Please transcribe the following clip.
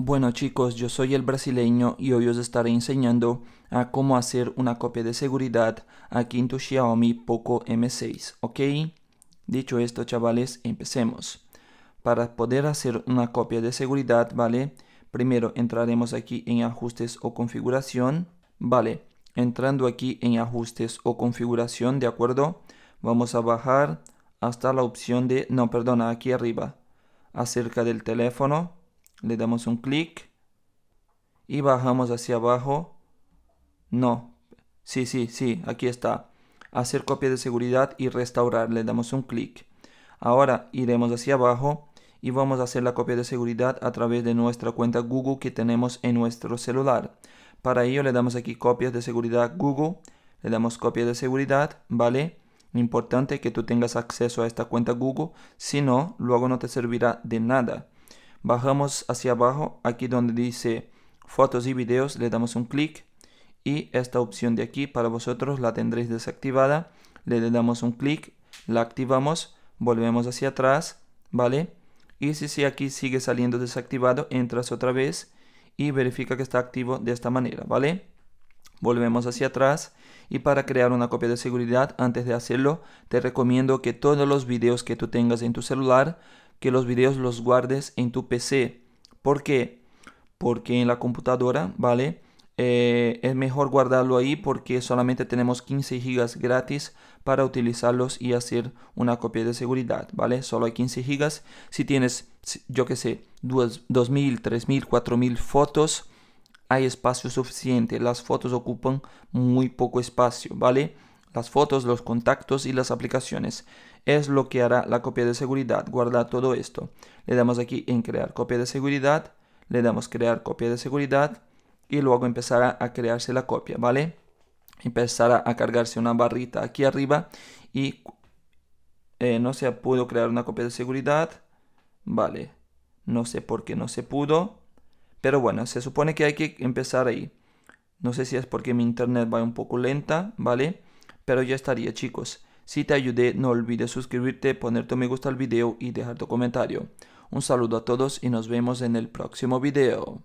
Bueno chicos, yo soy el brasileño y hoy os estaré enseñando a cómo hacer una copia de seguridad aquí en tu Xiaomi Poco M6, ¿ok? Dicho esto chavales, empecemos. Para poder hacer una copia de seguridad, ¿vale? Primero entraremos aquí en ajustes o configuración, ¿vale? Entrando aquí en ajustes o configuración, ¿de acuerdo? Vamos a bajar hasta la opción de, no perdona, aquí arriba, acerca del teléfono, le damos un clic y bajamos hacia abajo. No, sí, sí, sí, aquí está. Hacer copia de seguridad y restaurar, le damos un clic. Ahora iremos hacia abajo y vamos a hacer la copia de seguridad a través de nuestra cuenta Google que tenemos en nuestro celular. Para ello le damos aquí copias de seguridad Google, le damos copia de seguridad, ¿vale? Importante que tú tengas acceso a esta cuenta Google, si no, luego no te servirá de nada bajamos hacia abajo, aquí donde dice fotos y videos, le damos un clic y esta opción de aquí para vosotros la tendréis desactivada, le damos un clic, la activamos, volvemos hacia atrás, ¿vale? Y si, aquí sigue saliendo desactivado, entras otra vez y verifica que está activo de esta manera, ¿vale? Volvemos hacia atrás y para crear una copia de seguridad, antes de hacerlo, te recomiendo que todos los videos que tú tengas en tu celular que los videos los guardes en tu PC. ¿Por qué? Porque en la computadora, ¿vale? Eh, es mejor guardarlo ahí porque solamente tenemos 15 gigas gratis para utilizarlos y hacer una copia de seguridad, ¿vale? Solo hay 15 gigas Si tienes, yo qué sé, 2000, 3000, 4000 fotos, hay espacio suficiente. Las fotos ocupan muy poco espacio, ¿vale? las fotos, los contactos y las aplicaciones. Es lo que hará la copia de seguridad, guardar todo esto. Le damos aquí en crear copia de seguridad, le damos crear copia de seguridad y luego empezará a crearse la copia, ¿vale? Empezará a cargarse una barrita aquí arriba y eh, no se pudo crear una copia de seguridad, ¿vale? No sé por qué no se pudo, pero bueno, se supone que hay que empezar ahí. No sé si es porque mi internet va un poco lenta, ¿vale? Pero ya estaría chicos. Si te ayudé, no olvides suscribirte, ponerte me gusta al video y dejar tu comentario. Un saludo a todos y nos vemos en el próximo video.